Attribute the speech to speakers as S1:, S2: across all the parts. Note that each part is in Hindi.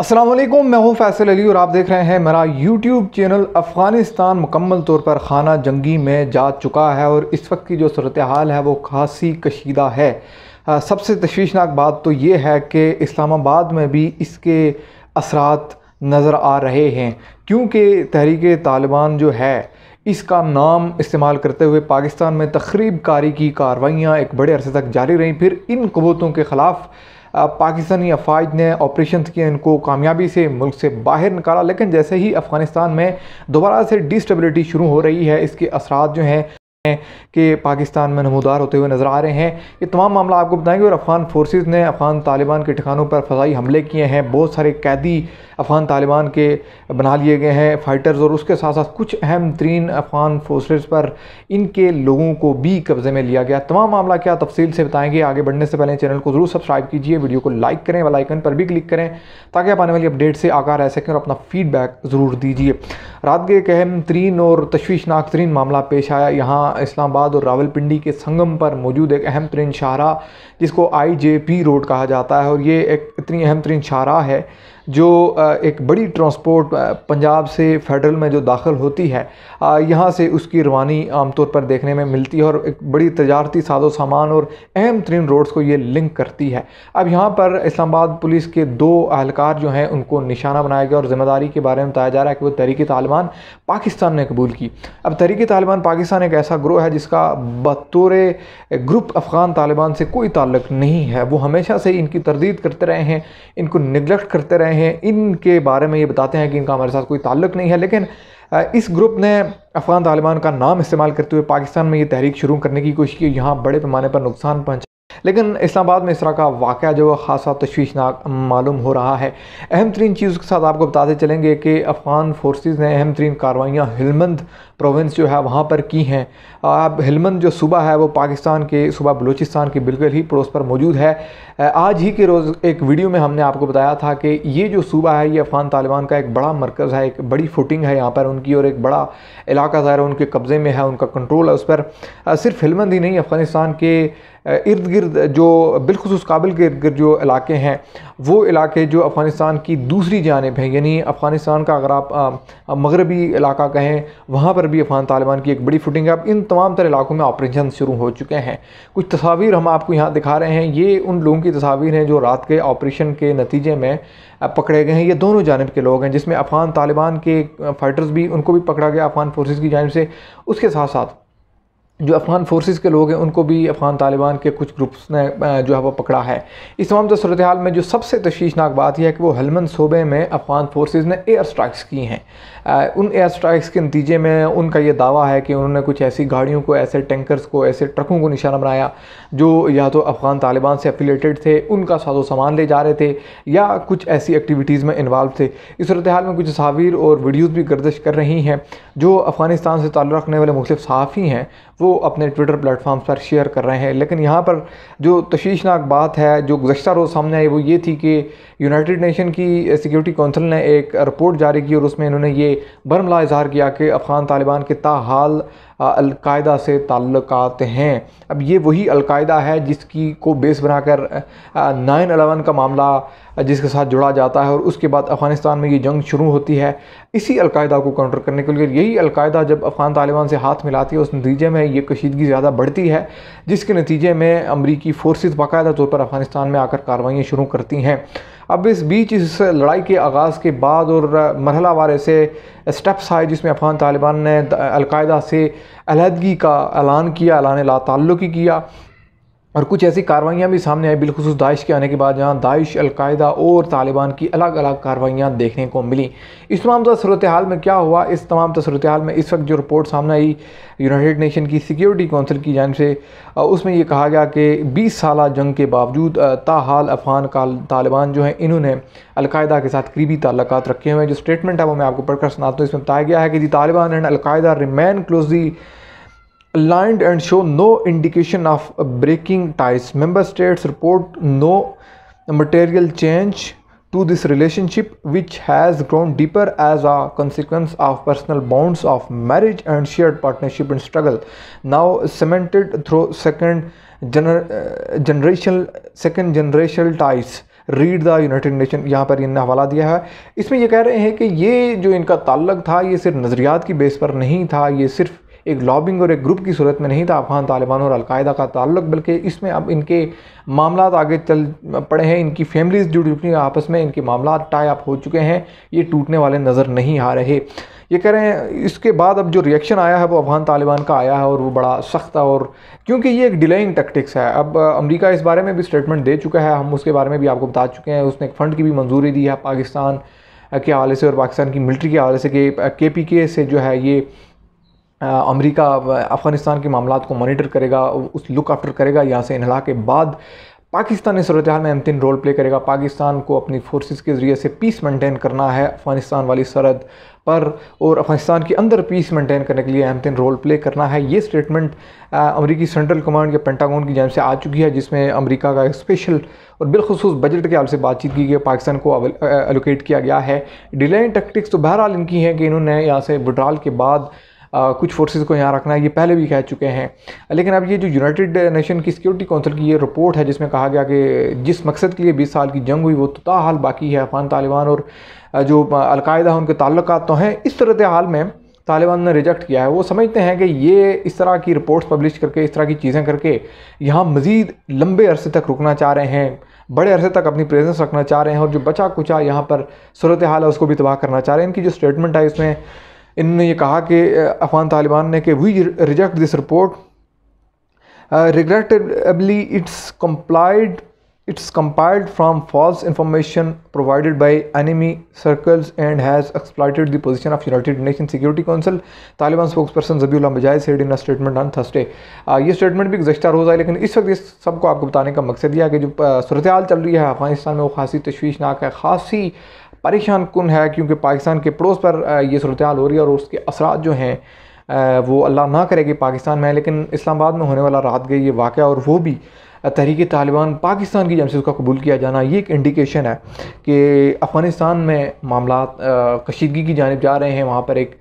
S1: असलम मैं हूं फैसल अली और आप देख रहे हैं मेरा यूट्यूब चैनल अफ़गानिस्तान मुकम्मल तौर पर खाना जंगी में जा चुका है और इस वक्त की जो सूरत हाल है वो खासी कशीदा है आ, सबसे तशवीशनाक बात तो ये है कि इस्लामाबाद में भी इसके असरात नज़र आ रहे हैं क्योंकि तहरीक तालिबान जो है इसका नाम इस्तेमाल करते हुए पाकिस्तान में तखरीबकारी कारी की कार्रवाइयाँ एक बड़े अरसे तक जारी रहीं फिर इन कबूतों के ख़िलाफ़ पाकिस्तानी अफवाज ने ऑपरेशन किए इनको कामयाबी से मुल्क से बाहर निकाला लेकिन जैसे ही अफ़गानिस्तान में दोबारा से डिस्टेबिलिटी शुरू हो रही है इसके असरा जो हैं हैं कि पाकिस्तान में नमोदार होते हुए नज़र आ रहे हैं ये तमाम मामला आपको बताएंगे और अफ़गान फोर्सेज ने अफ़गान तालिबान के ठिकानों पर फ़जाई हमले किए हैं बहुत सारे कैदी अफ़गान तालिबान के बना लिए गए हैं फ़ाइटर्स और उसके साथ साथ कुछ अहम तरीन अफ़गान फोर्सेज पर इनके लोगों को भी कब्ज़े में लिया गया तमाम मामला क्या तफसील से बताएंगे आगे बढ़ने से पहले चैनल को ज़रूर सब्सक्राइब कीजिए वीडियो को लाइक करें वालाइकन पर भी क्लिक करें ताकि आप आने वाली अपडेट से आगा रह सकें और अपना फ़ीडबैक ज़रूर दीजिए रात के एक अहम तरीन और तशवीशनाक तरीन मामला पेश आया यहाँ इस्लामाबाद और रावलपिंडी के संगम पर मौजूद एक अहम तरीन शाहरा जिसको आई जे पी रोड कहा जाता है और ये एक इतनी अहम तरीन शाहरा है जो एक बड़ी ट्रांसपोर्ट पंजाब से फेडरल में जो दाखिल होती है यहाँ से उसकी रवानी आमतौर पर देखने में मिलती है और एक बड़ी तजारती साजो सामान और अहम तरीन रोड्स को ये लिंक करती है अब यहाँ पर इस्लामाबाद पुलिस के दो अहलकार जो हैं उनको निशाना बनाया गया और ज़िम्मेदारी के बारे में बताया जा रहा है कि वो तहरीक तालिबान पाकिस्तान ने कबूल की अब तहरीक तालिबान पाकिस्तान एक ऐसा ग्रोह है जिसका बतौर ग्रुप अफ़गान तालिबान से कोई ताल्लुक नहीं है वो हमेशा से इनकी तरदीद करते रहे हैं इनको निगलेक्ट करते रहे रहे हैं इनके बारे में ये बताते हैं कि इनका हमारे साथ कोई ताल्लुक नहीं है लेकिन इस ग्रुप ने अफ़गान तालिबान का नाम इस्तेमाल करते हुए पाकिस्तान में ये तहरीक शुरू करने की कोशिश की यहाँ बड़े पैमाने पर नुकसान पहुँचा लेकिन इस्लामाबाद में इस तरह का वाक़ जो खासा तश्वीशनाक मालूम हो रहा है अहम तरीन चीज़ के साथ आपको बताते चलेंगे कि अफ़गान फोर्सेस ने अहम तरीन कार्रवाइयाँ हिलमंद प्रोविंस जो है वहाँ पर की हैं अब हिलमंद जो सूबा है वो पाकिस्तान के सूबा बलूचिस्तान के बिल्कुल ही पड़ोस पर मौजूद है आज ही के रोज़ एक वीडियो में हमने आपको बताया था कि ये जो सूबा है ये अफ़गान तालिबान का एक बड़ा मरकज़ है एक बड़ी फुटिंग है यहाँ पर उनकी और एक बड़ा इलाका ज़ाहिर उनके कब्ज़े में है उनका कंट्रोल है उस पर सिर्फ हिलमंद ही नहीं अफ़गानिस्तान के इर्द गिर्द जो बिलखसूस काबिल के इर्द गिर्द जो इलाके हैं वो इलाके जो अफ़गानिस्तान की दूसरी जानब हैं यानी अफ़गानिस्तान का अगर आप मगरबी इलाका कहें वहाँ पर भी अफ़गान तालिबान की एक बड़ी फुटिंग है अब इन तमाम तर इलाकों में ऑपरेशन शुरू हो चुके हैं कुछ तस्वीर हम आपको यहाँ दिखा रहे हैं ये उन लोगों की तस्वीर हैं जो रात के ऑपरेशन के नतीजे में पकड़े गए हैं ये दोनों जानब के लोग हैं जिसमें अफ़गान तालिबान के फाइटर्स भी उनको भी पकड़ा गया अफ़गान फोर्सेज की जानब से उसके साथ साथ जो अफ़गान फोर्सेस के लोग हैं उनको भी अफ़गान तालिबान के कुछ ग्रुप्स ने जो है वो पकड़ा है इस तमाम तो सूरत हाल में जो सबसे तशीशनाक बात यह है कि वो हलमन सूबे में अफ़गान फोर्सेस ने एयर स्ट्राइक्स की हैं उन एयर स्ट्राइक्स के नतीजे में उनका ये दावा है कि उन्होंने कुछ ऐसी गाड़ियों को ऐसे टैंकर्स को ऐसे ट्रकों को निशाना बनाया जो या तो अफ़गान तालिबान से अफिलेटेड थे उनका साजो सामान ले जा रहे थे या कुछ ऐसी एक्टिविटीज़ में इन्वाल्व थे इस सूरत हाल में कुछ तस्वीर और वीडियोज़ भी गर्दिश कर रही हैं जो अफ़गानिस्तान से ताल्लुक़ रखने वाले मुख्तफ सहाफ़ी हैं वो अपने ट्विटर प्लेटफॉर्म्स पर शेयर कर रहे हैं लेकिन यहाँ पर जो तशीशनाक बात है जो गुजशत रोज़ सामने आई वो ये थी कि यूनाइटेड नेशन की सिक्योरिटी काउंसिल ने एक रिपोर्ट जारी की और उसमें इन्होंने ये बरमला इजहार किया कि अफ़गान तालिबान के ताहाल अलकायदा से ताल्लुकात हैं अब ये वही अलकायदा है जिसकी को बेस बनाकर नाइन अलेवन का मामला जिसके साथ जुड़ा जाता है और उसके बाद अफ़गानिस्तान में ये जंग शुरू होती है इसी अलकायदा को काउंटर करने के लिए यही अलकायदा जब अफ़गान तालिबान से हाथ मिलाती है उस नतीजे में ये कशीदगी ज़्यादा बढ़ती है जिसके नतीजे में अमरीकी फोर्स बाकायदा तौर पर अफ़गानिस्तान में आकर कार्रवाइयाँ शुरू करती हैं अब इस बीच इस लड़ाई के आगाज़ के बाद और मरहला वार ऐसे स्टेप्स आए जिसमें अफ़गान तालिबान ने अलकायदा से अलहदगी का ऐलान किया ऐलान ला तल्लुकी किया और कुछ ऐसी कार्रवाइयाँ भी सामने आई बिलखसूस दाइश के आने के बाद जहाँ दाइश अलकायदा और तालिबान की अलग अलग कार्रवाइयाँ देखने को मिली इस तमाम सूरत हाल में क्या हुआ इस तमाम सूरत हाल में इस वक्त जो रिपोर्ट सामने आई यूनाइटेड नेशन की सिक्योरिटी कौंसिल की जान से उसमें यह कहा गया कि बीस साल जंग के बावजूद ताहाल अफान का तालिबान जो है इन्होंने अलकायदा के साथ करीबी ताल्लुक रखे हुए हैं जो स्टेटमेंट है वो मैं आपको पढ़कर सुनाता हूँ इसमें बताया गया है कि the Taliban and Al Qaeda remain closely aligned and show no indication of breaking ties. Member states report no material change to this relationship, which has grown deeper as a consequence of personal bonds of marriage and shared partnership and struggle, now cemented through second gener- uh, generational second generational ties. Read the United Nation यहाँ पर इन्हें हवाला दिया है इसमें यह कह रहे हैं कि ये जो इनका ताल्लक था ये सिर्फ नज़रियात की बेस पर नहीं था ये सिर्फ एक लॉबिंग और एक ग्रुप की सूरत में नहीं था अफगान तालिबान और अलकायदा का ताल्लुक बल्कि इसमें अब इनके मामला आगे चल पड़े हैं इनकी फैमिलीज जुड़ चुकी हैं आपस में इनके मामला टाई अप हो चुके हैं ये टूटने वाले नज़र नहीं आ रहे ये कह रहे हैं इसके बाद अब जो रिएक्शन आया है वो अफगान तालिबान का आया है और वो बड़ा सख्त है और क्योंकि ये एक डिलेइंग टैक्टिक्स है अब अमेरिका इस बारे में भी स्टेटमेंट दे चुका है हम उसके बारे में भी आपको बता चुके हैं उसने एक फ़ंड की भी मंजूरी दी है पाकिस्तान के हवाले से और पाकिस्तान की मिलिट्री के हवाले से के पी के से जो है ये अमेरिका अफ़गानिस्तान के मामला को मॉनिटर करेगा उस लुक आफ्टर करेगा यहाँ से इनला के बाद पाकिस्तान इस सूरत में अहम रोल प्ले करेगा पाकिस्तान को अपनी फोर्सेस के ज़रिए से पीस मेंटेन करना है अफ़गानिस्तान वाली सरहद पर और अफ़गानिस्तान के अंदर पीस मेंटेन करने के लिए अहम रोल प्ले करना है ये स्टेटमेंट अमरीकी सेंट्रल कमांड या पेंटागोन की जानब से आ चुकी है जिसमें अमरीका का स्पेशल और बिलखसूस बजट के हाल से बातचीत की गई पाकिस्तान को एलोकेट किया गया है डिले टैक्टिक्स तो बहरहाल इनकी हैं कि इन्होंने यहाँ से विड्राल के बाद आ, कुछ फोर्सेस को यहाँ रखना है ये पहले भी कह चुके हैं लेकिन अब ये जो यूनाइटेड नेशन की सिक्योरिटी काउंसिल की ये रिपोर्ट है जिसमें कहा गया कि जिस मकसद के लिए बीस साल की जंग हुई वो तो हाल बाकी है अफगान तालिबान और जो अलकायदा उनके ताल्लुक तो हैं इस सूरत हाल में तालिबान ने रिजेक्ट किया है वो समझते हैं कि ये इस तरह की रिपोर्ट्स पब्लिश करके इस तरह की चीज़ें करके यहाँ मज़ीद लंबे अरसे तक रुकना चाह रहे हैं बड़े अरसे तक अपनी प्रेजेंस रखना चाह रहे हैं और जो बचा कुचा यहाँ पर सूरत हाल है उसको भी तबाह करना चाह रहे हैं इनकी जो स्टेटमेंट है इसमें इन्होंने ये कहा कि अफगान तालिबान ने कि we reject this report regrettably it's complied it's compiled from false information provided by enemy circles and has exploited the position of United Nation Security Council Taliban spokesperson Zabihullah बजाय said in statement on Thursday ये स्टेटमेंट भी गुजशत हो जाए लेकिन इस वक्त इस सबको आपको बताने का मकसद यह है कि जो सूरत हाल चल रही है अफगानिस्तान में वो खासी तशवीशनाक है खासी परेशान कन है क्योंकि पाकिस्तान के पड़ोस पर यह सूरत हो रही है और उसके असरा जो हैं वो अल्लाह ना करे कि पाकिस्तान में है लेकिन इस्लामाबाद में होने वाला रात गई ये वाक़ और वो भी तहरीक तालिबान पाकिस्तान की जमसे उसका कबूल किया जाना ये एक इंडिकेशन है कि अफ़गानिस्तान में मामला कशीदगी की जानब जा रहे हैं वहाँ पर एक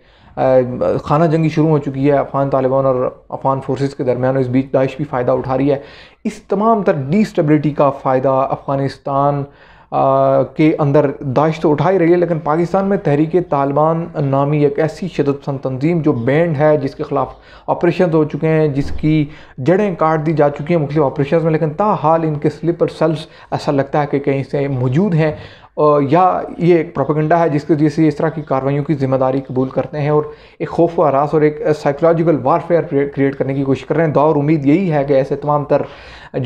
S1: खाना जंगी शुरू हो चुकी है अफ़ान तालिबान और अफ़ान फोर्सेस के दरमियान इस बीच दाइश भी फ़ायदा उठा रही है इस तमाम तर डीस्टेबिलिटी का फ़ायदा अफ़गानिस्तान के अंदर दाइश तो उठाई रही है लेकिन पाकिस्तान में तहरीक तालिबान नामी एक ऐसी शदत पसंद तंजीम जो बैंड है जिसके ख़िलाफ़ ऑपरेशन हो चुके हैं जिसकी जड़ें काट दी जा चुकी हैं मुख्तु ऑपरेशन में लेकिन ताहाल इनके स्लीपर सेल्स ऐसा लगता है कि कहीं से मौजूद हैं या ये एक प्रोपोगंडा है जिसके वजह से इस तरह की कार्रवाइयों की जिम्मेदारी कबूल करते हैं और एक खौफ हरास और एक साइकोलॉजिकल वारफेयर क्रिएट करने की कोशिश कर रहे हैं दौर उम्मीद यही है कि ऐसे तमाम तर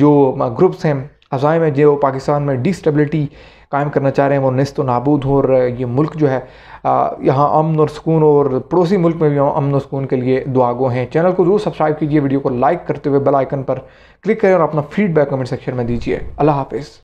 S1: जो ग्रुप्स हैं अज़ाइम में जो पाकिस्तान में डिस्टेबिलिटी कायम करना चाह रहे हैं वो नस्त व नाबूद हो और ये मुल्क जो है यहाँ अमन और सुकून और पड़ोसी मुल्क में भी अमन और सुकून के लिए दुआगो हैं चैनल को ज़रूर सब्सक्राइब कीजिए वीडियो को लाइक करते हुए बेल आइकन पर क्लिक करें और अपना फीडबैक कमेंट सेक्शन में दीजिए अल्लाह हाफिज़